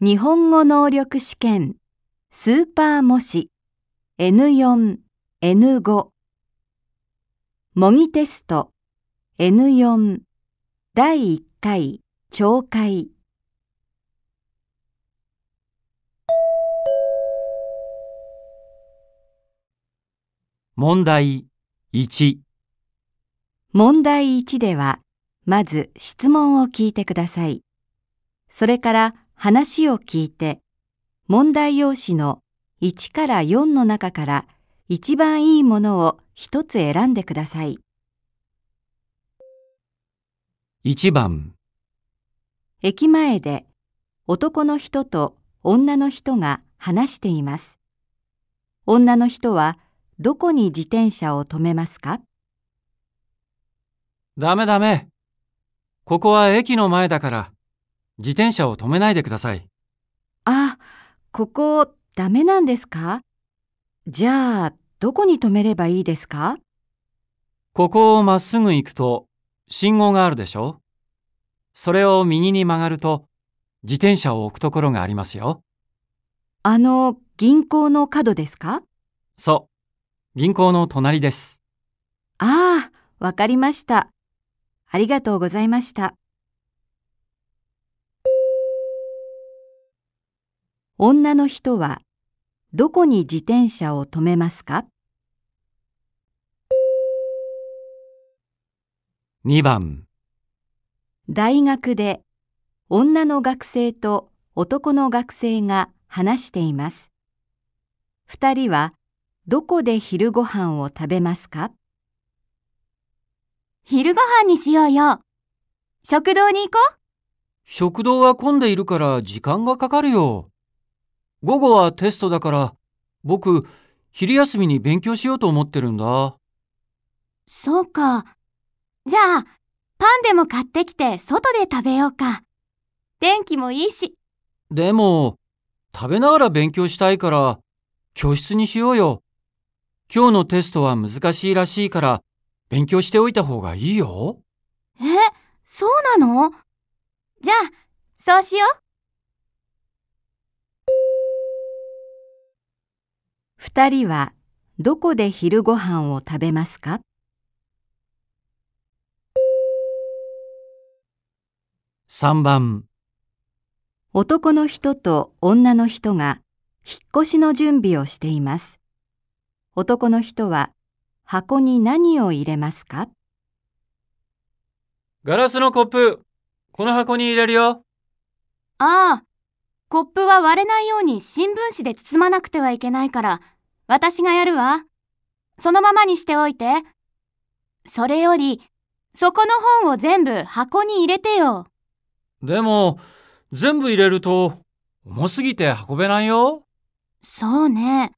日本語能力試験スーパー模試 N4、N5 模擬テスト N4 第1回懲戒問題1問題1ではまず質問を聞いてください。それから話を聞いて問題用紙の1から4の中から一番いいものを一つ選んでください。1番駅前で男の人と女の人が話しています。女の人はどこに自転車を止めますかダメダメ。ここは駅の前だから。自転車を止めないでください。あ、ここダメなんですかじゃあ、どこに止めればいいですかここをまっすぐ行くと信号があるでしょそれを右に曲がると自転車を置くところがありますよ。あの銀行の角ですかそう。銀行の隣です。ああ、わかりました。ありがとうございました。女の人はどこに自転車を止めますか2番大学で女の学生と男の学生が話しています。2人はどこで昼ご飯を食べますか昼ご飯にしようよ。食堂に行こう。食堂は混んでいるから時間がかかるよ。午後はテストだから、僕、昼休みに勉強しようと思ってるんだ。そうか。じゃあ、パンでも買ってきて外で食べようか。天気もいいし。でも、食べながら勉強したいから、教室にしようよ。今日のテストは難しいらしいから、勉強しておいた方がいいよ。え、そうなのじゃあ、そうしよう。二人はどこで昼ご飯を食べますか3番男の人と女の人が引っ越しの準備をしています。男の人は箱に何を入れますかガラスのコップ、この箱に入れるよ。ああ、コップは割れないように新聞紙で包まなくてはいけないから、私がやるわ。そのままにしておいて。それより、そこの本を全部箱に入れてよ。でも、全部入れると、重すぎて運べないよ。そうね。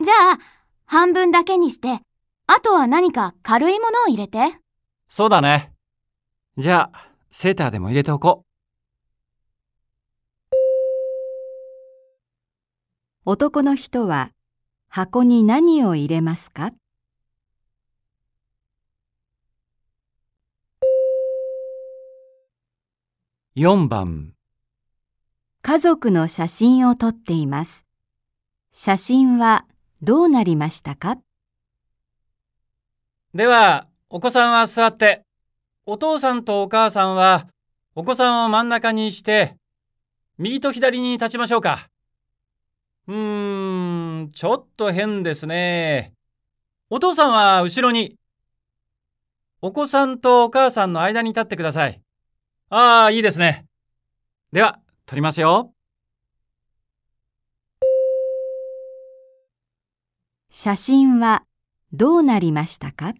じゃあ、半分だけにして、あとは何か軽いものを入れて。そうだね。じゃあ、セーターでも入れておこう。男の人は箱に何を入れますか4番家族の写真を撮っています。写真はどうなりましたかでは、お子さんは座って、お父さんとお母さんはお子さんを真ん中にして、右と左に立ちましょうか。うーん、ちょっと変ですね。お父さんは後ろに。お子さんとお母さんの間に立ってください。ああ、いいですね。では、撮りますよ。写真はどうなりましたか